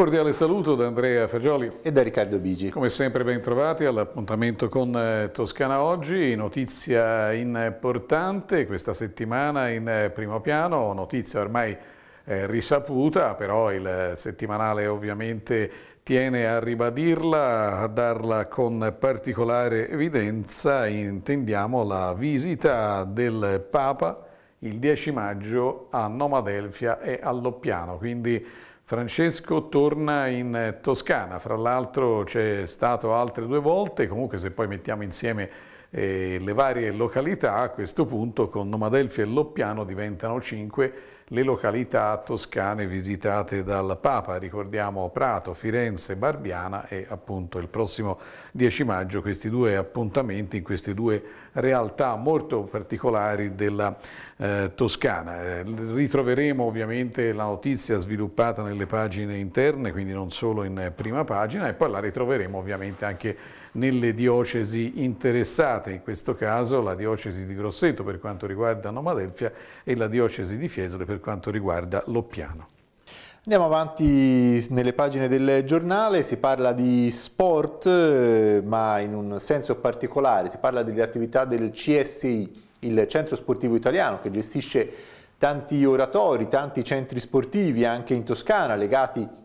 cordiale saluto da Andrea Fagioli e da Riccardo Bigi. Come sempre ben trovati all'appuntamento con eh, Toscana Oggi, notizia importante questa settimana in eh, primo piano, notizia ormai eh, risaputa, però il settimanale ovviamente tiene a ribadirla, a darla con particolare evidenza, intendiamo la visita del Papa il 10 maggio a Nomadelfia e all'Oppiano, quindi Francesco torna in eh, Toscana, fra l'altro c'è stato altre due volte, comunque se poi mettiamo insieme eh, le varie località, a questo punto con Nomadelfia e Loppiano diventano cinque le località toscane visitate dal Papa. Ricordiamo Prato, Firenze, Barbiana e appunto il prossimo 10 maggio questi due appuntamenti in queste due realtà molto particolari della eh, Toscana. Eh, ritroveremo ovviamente la notizia sviluppata nelle pagine interne, quindi non solo in prima pagina e poi la ritroveremo ovviamente anche nelle diocesi interessate, in questo caso la diocesi di Grosseto per quanto riguarda Nomadelfia e la diocesi di Fiesole per quanto riguarda Loppiano. Andiamo avanti nelle pagine del giornale, si parla di sport eh, ma in un senso particolare, si parla delle attività del CSI, il Centro Sportivo Italiano che gestisce tanti oratori, tanti centri sportivi anche in Toscana legati a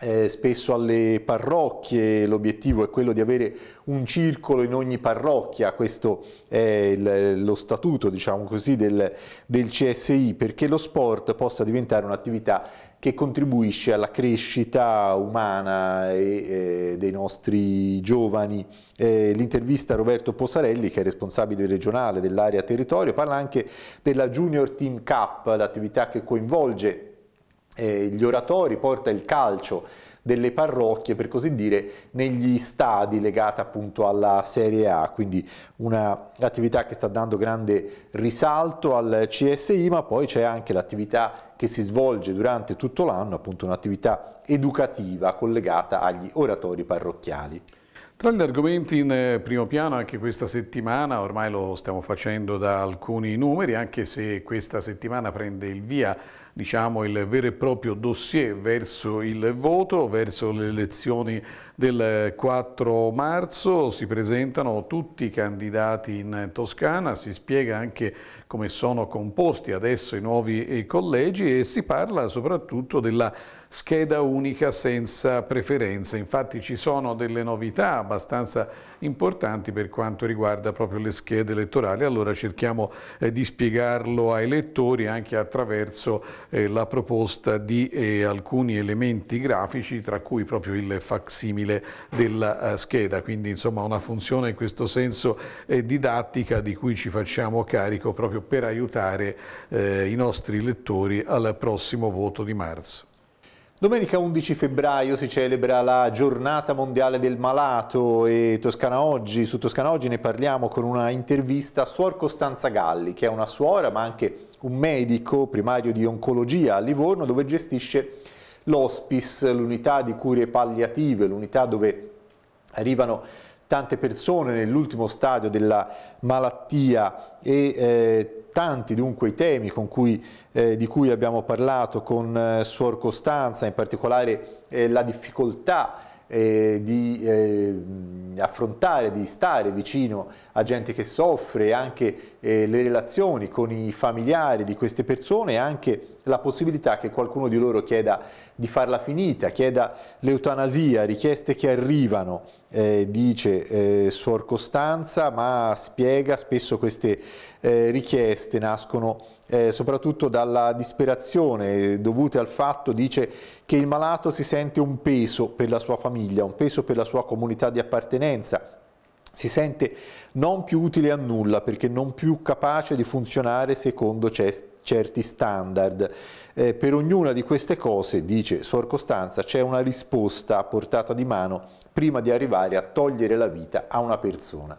eh, spesso alle parrocchie, l'obiettivo è quello di avere un circolo in ogni parrocchia, questo è il, lo statuto diciamo così, del, del CSI, perché lo sport possa diventare un'attività che contribuisce alla crescita umana e, e dei nostri giovani. Eh, l'intervista a Roberto Posarelli, che è responsabile regionale dell'area territorio, parla anche della Junior Team Cup, l'attività che coinvolge eh, gli oratori, porta il calcio delle parrocchie, per così dire, negli stadi legata appunto alla Serie A, quindi un'attività che sta dando grande risalto al CSI, ma poi c'è anche l'attività che si svolge durante tutto l'anno, appunto un'attività educativa collegata agli oratori parrocchiali. Tra gli argomenti in eh, primo piano anche questa settimana, ormai lo stiamo facendo da alcuni numeri, anche se questa settimana prende il via diciamo, il vero e proprio dossier verso il voto, verso le elezioni del 4 marzo. Si presentano tutti i candidati in Toscana, si spiega anche come sono composti adesso i nuovi eh, collegi e si parla soprattutto della scheda unica senza preferenze. Infatti ci sono delle novità abbastanza importanti per quanto riguarda proprio le schede elettorali, allora cerchiamo eh, di spiegarlo ai lettori anche attraverso eh, la proposta di eh, alcuni elementi grafici, tra cui proprio il facsimile della eh, scheda, quindi insomma una funzione in questo senso eh, didattica di cui ci facciamo carico proprio per aiutare eh, i nostri lettori al prossimo voto di marzo. Domenica 11 febbraio si celebra la giornata mondiale del malato e Toscana Oggi, su Toscana Oggi ne parliamo con una intervista a Suor Costanza Galli, che è una suora ma anche un medico primario di oncologia a Livorno dove gestisce l'hospice, l'unità di cure palliative, l'unità dove arrivano tante persone nell'ultimo stadio della malattia e eh, Tanti dunque i temi cui, eh, di cui abbiamo parlato con eh, Suor Costanza, in particolare eh, la difficoltà eh, di eh, affrontare, di stare vicino a gente che soffre, anche eh, le relazioni con i familiari di queste persone e anche la possibilità che qualcuno di loro chieda di farla finita, chieda l'eutanasia, richieste che arrivano, eh, dice eh, Suor Costanza, ma spiega spesso queste eh, richieste nascono eh, soprattutto dalla disperazione eh, dovute al fatto, dice, che il malato si sente un peso per la sua famiglia, un peso per la sua comunità di appartenenza, si sente non più utile a nulla perché non più capace di funzionare secondo certi certi standard. Eh, per ognuna di queste cose, dice Suor Costanza, c'è una risposta a portata di mano prima di arrivare a togliere la vita a una persona.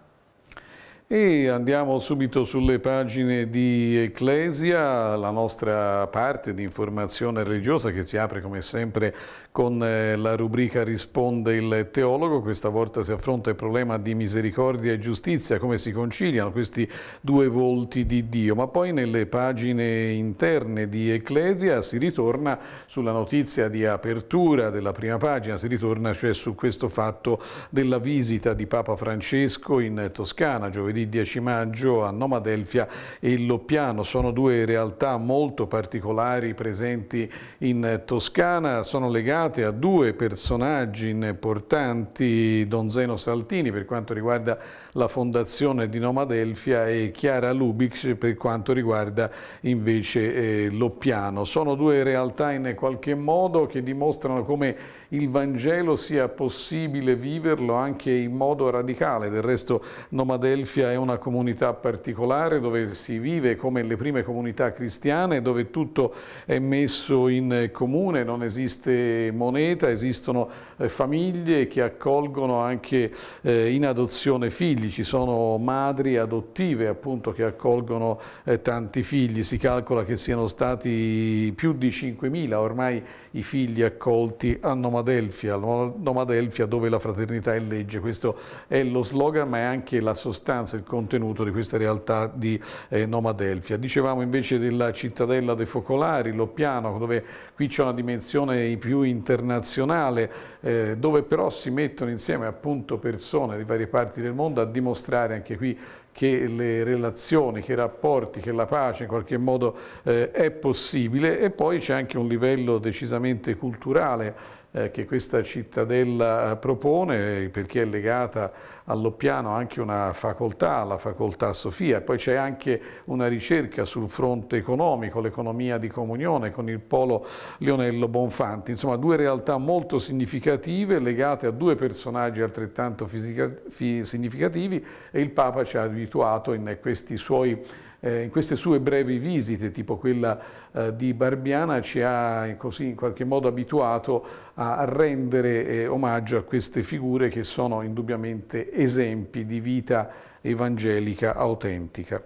E andiamo subito sulle pagine di Ecclesia, la nostra parte di informazione religiosa che si apre come sempre con eh, la rubrica Risponde il teologo. Questa volta si affronta il problema di misericordia e giustizia, come si conciliano questi due volti di Dio. Ma poi nelle pagine interne di Ecclesia si ritorna sulla notizia di apertura della prima pagina, si ritorna cioè su questo fatto della visita di Papa Francesco in Toscana giovedì venerdì 10 maggio a Nomadelfia e Loppiano. Sono due realtà molto particolari presenti in Toscana, sono legate a due personaggi importanti, Don Zeno Saltini per quanto riguarda la fondazione di Nomadelfia e Chiara Lubic per quanto riguarda invece eh, Loppiano. Sono due realtà in qualche modo che dimostrano come il Vangelo sia possibile viverlo anche in modo radicale. Del resto Nomadelfia è una comunità particolare dove si vive come le prime comunità cristiane, dove tutto è messo in comune, non esiste moneta, esistono eh, famiglie che accolgono anche eh, in adozione figli, ci sono madri adottive appunto che accolgono eh, tanti figli, si calcola che siano stati più di 5.000 ormai i figli accolti a Nomadelfia Nomadelfia, Nomadelfia dove la fraternità è legge, questo è lo slogan ma è anche la sostanza, il contenuto di questa realtà di eh, Nomadelfia. Dicevamo invece della cittadella dei focolari, Loppiano, dove qui c'è una dimensione più internazionale, eh, dove però si mettono insieme appunto persone di varie parti del mondo a dimostrare anche qui che le relazioni, che i rapporti, che la pace in qualche modo eh, è possibile e poi c'è anche un livello decisamente culturale eh, che questa cittadella eh, propone eh, perché è legata all'Oppiano anche una facoltà, la facoltà Sofia, poi c'è anche una ricerca sul fronte economico, l'economia di comunione con il polo Leonello Bonfanti, insomma due realtà molto significative legate a due personaggi altrettanto significativi e il Papa ci ha abituato in questi suoi eh, in queste sue brevi visite, tipo quella eh, di Barbiana, ci ha eh, così in qualche modo abituato a rendere eh, omaggio a queste figure che sono indubbiamente esempi di vita evangelica autentica.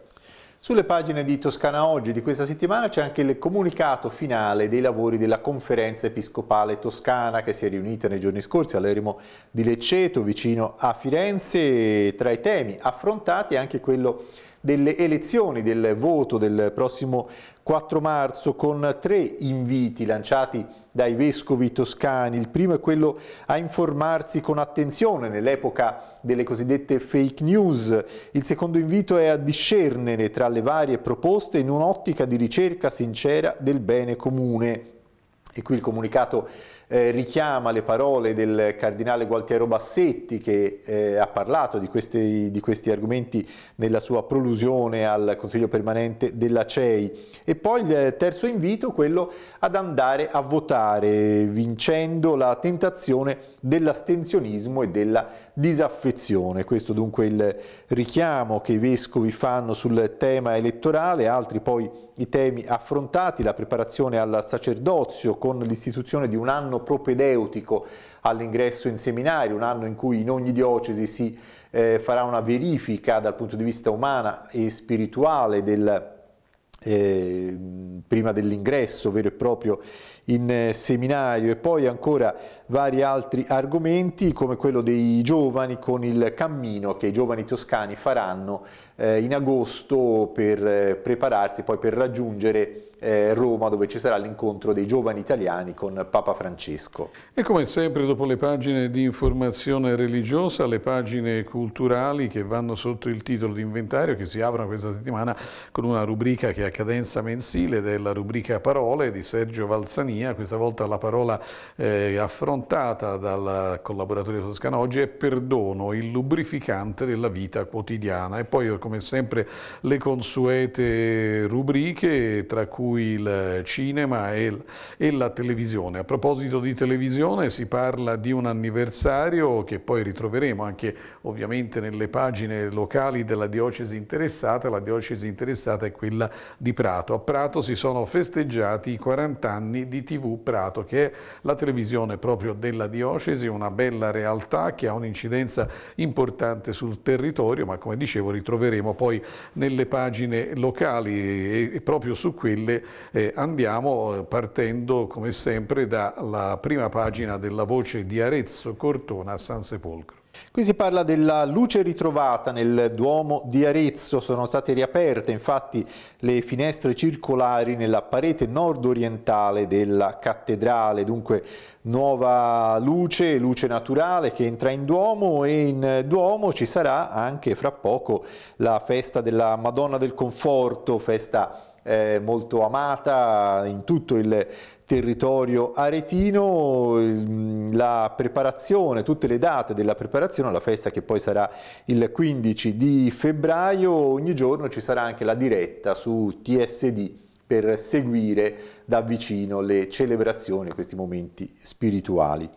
Sulle pagine di Toscana Oggi di questa settimana c'è anche il comunicato finale dei lavori della conferenza episcopale toscana che si è riunita nei giorni scorsi all'Eremo di Lecceto vicino a Firenze. Tra i temi affrontati è anche quello delle elezioni, del voto del prossimo 4 marzo con tre inviti lanciati dai vescovi toscani. Il primo è quello a informarsi con attenzione nell'epoca delle cosiddette fake news. Il secondo invito è a discernere tra le varie proposte in un'ottica di ricerca sincera del bene comune. E qui il comunicato eh, richiama le parole del cardinale Gualtiero Bassetti che eh, ha parlato di questi, di questi, argomenti nella sua prolusione al Consiglio permanente della CEI. E poi il terzo invito, quello ad andare a votare, vincendo la tentazione dell'astensionismo e della disaffezione. Questo dunque il richiamo che i vescovi fanno sul tema elettorale, altri poi i temi affrontati, la preparazione al sacerdozio con l'istituzione di un anno propedeutico all'ingresso in seminario, un anno in cui in ogni diocesi si eh, farà una verifica dal punto di vista umana e spirituale del, eh, prima dell'ingresso vero e proprio in eh, seminario e poi ancora vari altri argomenti come quello dei giovani con il cammino che i giovani toscani faranno eh, in agosto per eh, prepararsi poi per raggiungere Roma dove ci sarà l'incontro dei giovani italiani con Papa Francesco. E come sempre dopo le pagine di informazione religiosa, le pagine culturali che vanno sotto il titolo di inventario che si aprono questa settimana con una rubrica che è a cadenza mensile della rubrica Parole di Sergio Valsanini mia, questa volta la parola eh, affrontata dal collaboratore toscano oggi è perdono, il lubrificante della vita quotidiana e poi come sempre le consuete rubriche tra cui il cinema e, e la televisione. A proposito di televisione si parla di un anniversario che poi ritroveremo anche ovviamente nelle pagine locali della diocesi interessata, la diocesi interessata è quella di Prato. A Prato si sono festeggiati i 40 anni di TV Prato, che è la televisione proprio della diocesi, una bella realtà che ha un'incidenza importante sul territorio, ma come dicevo ritroveremo poi nelle pagine locali e proprio su quelle eh, andiamo eh, partendo come sempre dalla prima pagina della voce di Arezzo Cortona a San Sepolcro. Qui si parla della luce ritrovata nel Duomo di Arezzo, sono state riaperte infatti le finestre circolari nella parete nord-orientale della cattedrale, dunque nuova luce, luce naturale che entra in Duomo e in Duomo ci sarà anche fra poco la festa della Madonna del Conforto, festa eh, molto amata in tutto il territorio aretino, la preparazione, tutte le date della preparazione alla festa che poi sarà il 15 di febbraio, ogni giorno ci sarà anche la diretta su TSD per seguire da vicino le celebrazioni, questi momenti spirituali.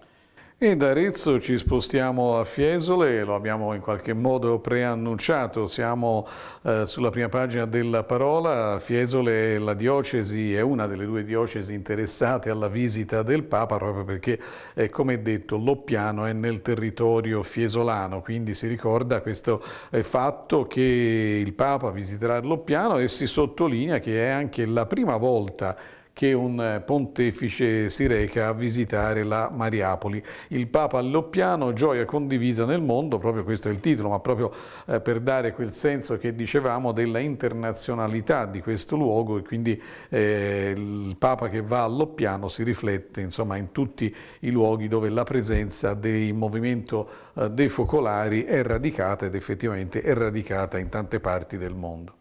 E da Arezzo ci spostiamo a Fiesole, lo abbiamo in qualche modo preannunciato, siamo eh, sulla prima pagina della parola, Fiesole la diocesi, è una delle due diocesi interessate alla visita del Papa proprio perché, eh, come detto, Loppiano è nel territorio fiesolano, quindi si ricorda questo eh, fatto che il Papa visiterà Loppiano e si sottolinea che è anche la prima volta che un pontefice si reca a visitare la Mariapoli. Il Papa Alloppiano, gioia condivisa nel mondo, proprio questo è il titolo, ma proprio eh, per dare quel senso che dicevamo della internazionalità di questo luogo e quindi eh, il Papa che va all'Oppiano si riflette insomma, in tutti i luoghi dove la presenza del movimento eh, dei focolari è radicata ed effettivamente è radicata in tante parti del mondo.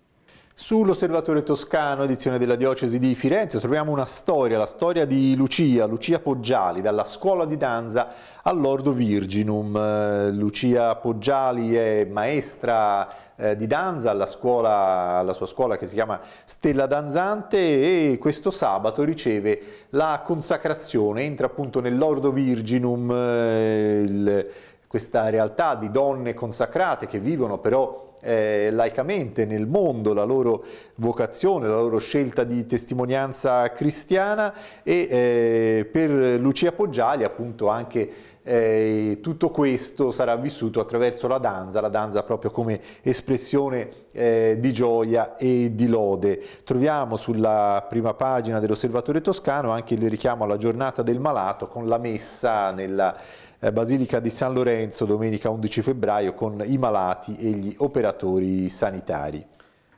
Sull'Osservatorio Toscano, edizione della Diocesi di Firenze, troviamo una storia, la storia di Lucia, Lucia Poggiali, dalla scuola di danza all'Ordo Virginum. Eh, Lucia Poggiali è maestra eh, di danza alla, scuola, alla sua scuola che si chiama Stella Danzante e questo sabato riceve la consacrazione, entra appunto nell'Ordo Virginum, eh, il, questa realtà di donne consacrate che vivono però eh, laicamente nel mondo la loro vocazione, la loro scelta di testimonianza cristiana e eh, per Lucia Poggiali appunto anche eh, tutto questo sarà vissuto attraverso la danza, la danza proprio come espressione eh, di gioia e di lode. Troviamo sulla prima pagina dell'Osservatore Toscano anche il richiamo alla giornata del malato con la messa nella eh, Basilica di San Lorenzo domenica 11 febbraio con i malati e gli operatori sanitari.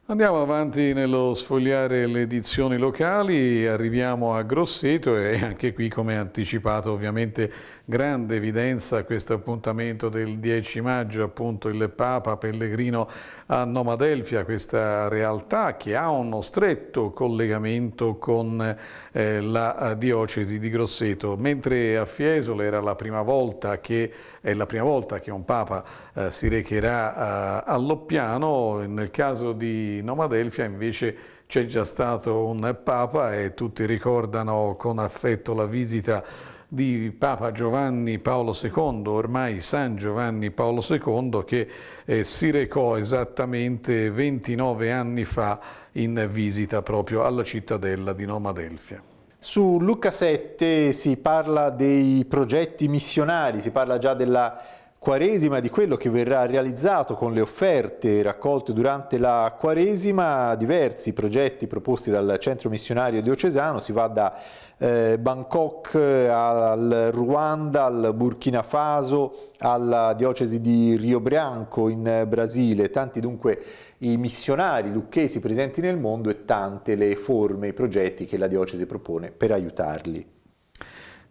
Andiamo avanti nello sfogliare le edizioni locali, arriviamo a Grosseto e anche qui come anticipato ovviamente grande evidenza questo appuntamento del 10 maggio, appunto il Papa Pellegrino a Nomadelfia, questa realtà che ha uno stretto collegamento con eh, la eh, diocesi di Grosseto, mentre a Fiesole era la prima volta che, la prima volta che un Papa eh, si recherà eh, all'Oppiano, nel caso di Nomadelfia, invece c'è già stato un Papa e tutti ricordano con affetto la visita di Papa Giovanni Paolo II, ormai San Giovanni Paolo II, che eh, si recò esattamente 29 anni fa in visita proprio alla cittadella di Nomadelfia. Su Luca 7 si parla dei progetti missionari, si parla già della Quaresima, di quello che verrà realizzato con le offerte raccolte durante la Quaresima, diversi progetti proposti dal centro missionario diocesano, si va da eh, Bangkok eh, al Ruanda, al Burkina Faso, alla diocesi di Rio Branco in Brasile, tanti dunque i missionari lucchesi presenti nel mondo e tante le forme, i progetti che la diocesi propone per aiutarli.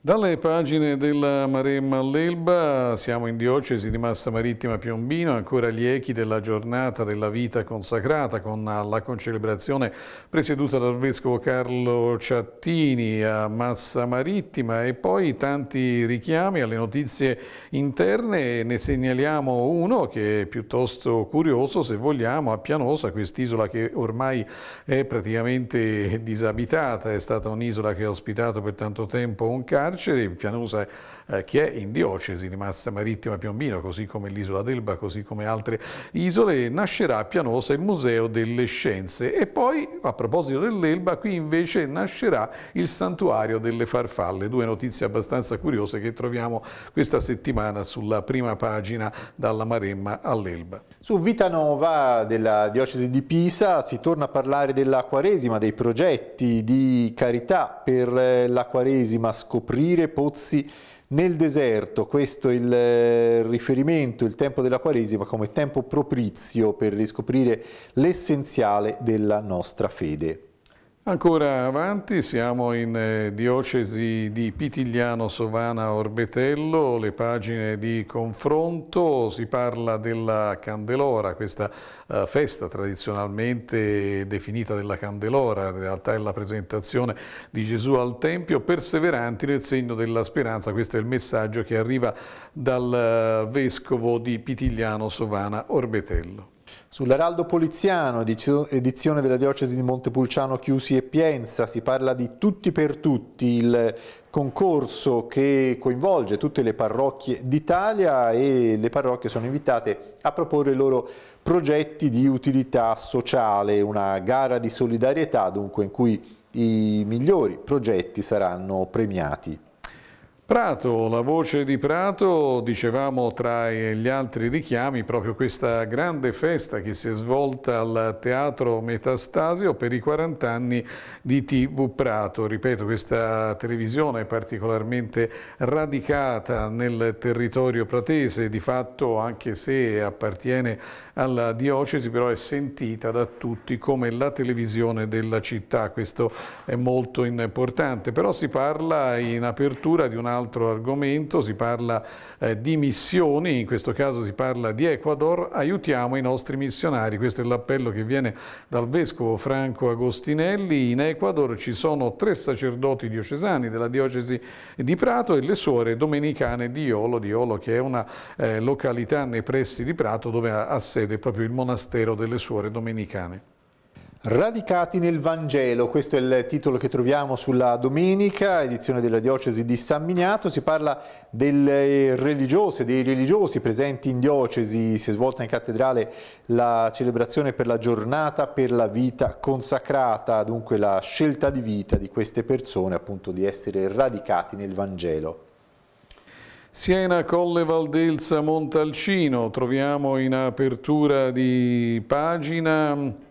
Dalle pagine della Maremma all'Elba siamo in diocesi di Massa Marittima Piombino, ancora gli echi della giornata della vita consacrata con la concelebrazione presieduta dal Vescovo Carlo Ciattini a Massa Marittima e poi tanti richiami alle notizie interne, ne segnaliamo uno che è piuttosto curioso se vogliamo a Pianosa, quest'isola che ormai è praticamente disabitata, è stata un'isola che ha ospitato per tanto tempo un carcere carceri, Pianosa eh, che è in diocesi di Massa Marittima Piombino, così come l'isola d'Elba, così come altre isole, nascerà a Pianosa il Museo delle Scienze e poi, a proposito dell'Elba, qui invece nascerà il Santuario delle Farfalle, due notizie abbastanza curiose che troviamo questa settimana sulla prima pagina dalla Maremma all'Elba. Su Vitanova della diocesi di Pisa si torna a parlare della Quaresima, dei progetti di carità per eh, la Quaresima scoprita coprire pozzi nel deserto, questo è il eh, riferimento, il tempo della Quaresima come tempo propizio per riscoprire l'essenziale della nostra fede. Ancora avanti, siamo in eh, diocesi di Pitigliano, Sovana, Orbetello, le pagine di confronto, si parla della Candelora, questa eh, festa tradizionalmente definita della Candelora, in realtà è la presentazione di Gesù al Tempio, perseveranti nel segno della speranza, questo è il messaggio che arriva dal eh, Vescovo di Pitigliano, Sovana, Orbetello. Sull'Araldo Poliziano, edizione della diocesi di Montepulciano Chiusi e Pienza, si parla di tutti per tutti, il concorso che coinvolge tutte le parrocchie d'Italia e le parrocchie sono invitate a proporre i loro progetti di utilità sociale, una gara di solidarietà dunque in cui i migliori progetti saranno premiati. Prato, la voce di Prato, dicevamo tra gli altri richiami, proprio questa grande festa che si è svolta al Teatro Metastasio per i 40 anni di TV Prato. Ripeto, questa televisione è particolarmente radicata nel territorio pratese, di fatto anche se appartiene alla diocesi, però è sentita da tutti come la televisione della città. Questo è molto importante, però si parla in apertura di una altro argomento, si parla eh, di missioni, in questo caso si parla di Ecuador, aiutiamo i nostri missionari, questo è l'appello che viene dal Vescovo Franco Agostinelli, in Ecuador ci sono tre sacerdoti diocesani della diocesi di Prato e le suore domenicane di Iolo, di Iolo che è una eh, località nei pressi di Prato dove ha, ha sede proprio il monastero delle suore domenicane. Radicati nel Vangelo, questo è il titolo che troviamo sulla domenica, edizione della diocesi di San Miniato, si parla delle religiose, dei religiosi presenti in diocesi, si è svolta in cattedrale la celebrazione per la giornata per la vita consacrata, dunque la scelta di vita di queste persone appunto di essere radicati nel Vangelo. Siena, Colle Valdelsa, Montalcino, troviamo in apertura di pagina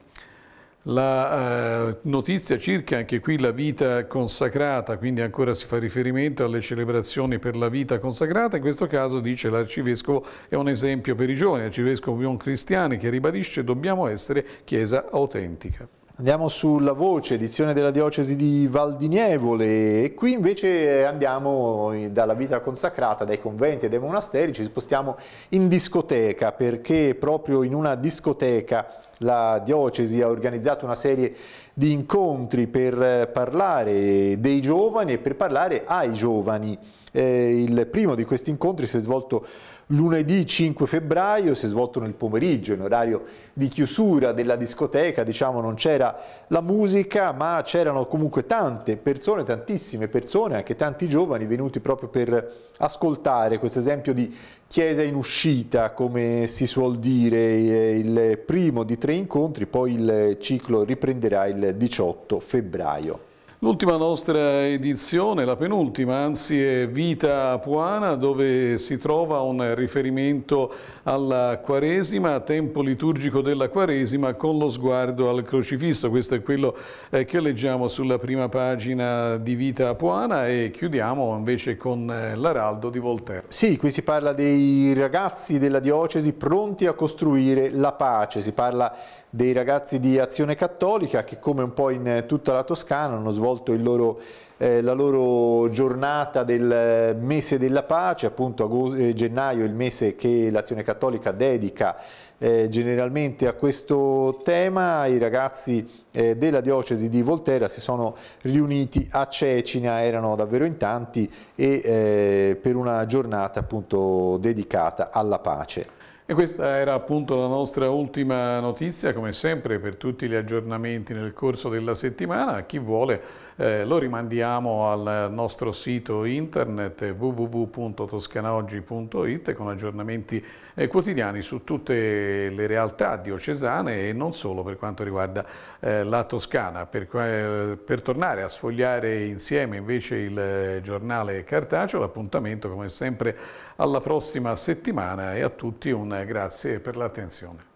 la eh, notizia circa anche qui la vita consacrata, quindi ancora si fa riferimento alle celebrazioni per la vita consacrata, in questo caso dice l'arcivescovo è un esempio per i giovani, l'arcivescovo Pion Cristiani che ribadisce dobbiamo essere chiesa autentica. Andiamo sulla voce, edizione della diocesi di Valdinievole e qui invece andiamo dalla vita consacrata, dai conventi e dai monasteri, ci spostiamo in discoteca perché proprio in una discoteca la diocesi ha organizzato una serie di incontri per eh, parlare dei giovani e per parlare ai giovani. Eh, il primo di questi incontri si è svolto lunedì 5 febbraio, si è svolto nel pomeriggio, in orario di chiusura della discoteca, diciamo non c'era la musica, ma c'erano comunque tante persone, tantissime persone, anche tanti giovani venuti proprio per ascoltare questo esempio di chiesa in uscita, come si suol dire, eh, il primo di tre incontri, poi il ciclo riprenderà il 18 febbraio. L'ultima nostra edizione, la penultima, anzi è Vita Apuana, dove si trova un riferimento alla Quaresima, tempo liturgico della Quaresima con lo sguardo al crocifisso. Questo è quello eh, che leggiamo sulla prima pagina di Vita Apuana e chiudiamo invece con eh, l'Araldo di Voltaire. Sì, qui si parla dei ragazzi della diocesi pronti a costruire la pace, si parla dei ragazzi di Azione Cattolica che come un po' in tutta la Toscana hanno svolto il loro eh, la loro giornata del mese della pace, appunto agosto, eh, gennaio il mese che l'Azione Cattolica dedica eh, generalmente a questo tema, i ragazzi eh, della diocesi di Volterra si sono riuniti a Cecina, erano davvero in tanti e eh, per una giornata appunto dedicata alla pace. E questa era appunto la nostra ultima notizia, come sempre per tutti gli aggiornamenti nel corso della settimana, chi vuole eh, lo rimandiamo al nostro sito internet www.toscanaoggi.it con aggiornamenti eh, quotidiani su tutte le realtà diocesane e non solo per quanto riguarda eh, la Toscana. Per, per, tornare a sfogliare insieme invece il eh, giornale cartaceo, l'appuntamento come sempre alla prossima settimana e a tutti un grazie per l'attenzione.